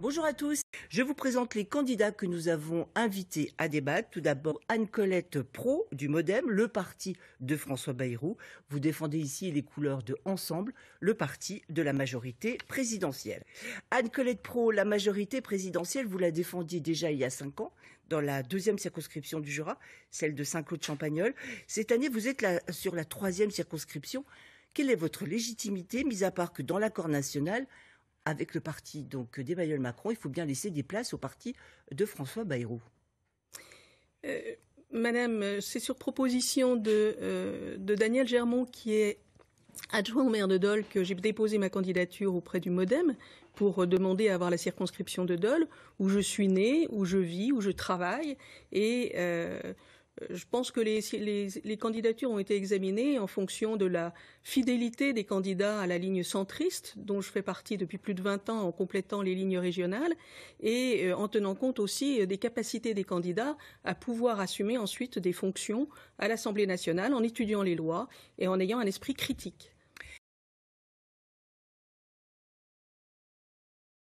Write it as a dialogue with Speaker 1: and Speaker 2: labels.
Speaker 1: Bonjour à tous. Je vous présente les candidats que nous avons invités à débattre. Tout d'abord, Anne-Colette Pro du Modem, le parti de François Bayrou. Vous défendez ici les couleurs de Ensemble, le parti de la majorité présidentielle. Anne-Colette Pro, la majorité présidentielle, vous la défendiez déjà il y a cinq ans dans la deuxième circonscription du Jura, celle de Saint-Claude-Champagnol. Cette année, vous êtes sur la troisième circonscription. Quelle est votre légitimité, mis à part que dans l'accord national, avec le parti donc d'Emmanuel Macron, il faut bien laisser des places au parti de François Bayrou.
Speaker 2: Euh, madame, euh, c'est sur proposition euh, de, Daniel Germont, qui est adjoint au maire de Dole, que j'ai déposé ma candidature auprès du MoDem pour demander à avoir la circonscription de Dole, où je suis née, où je vis, où je travaille, et euh, je pense que les, candidatures ont été examinées en fonction de la fidélité des candidats à la ligne centriste, dont je fais partie depuis plus de 20 ans en complétant les lignes régionales, et euh, en tenant compte aussi euh, des capacités des candidats à pouvoir assumer ensuite des fonctions à l'Assemblée nationale en étudiant les lois et en ayant un esprit critique.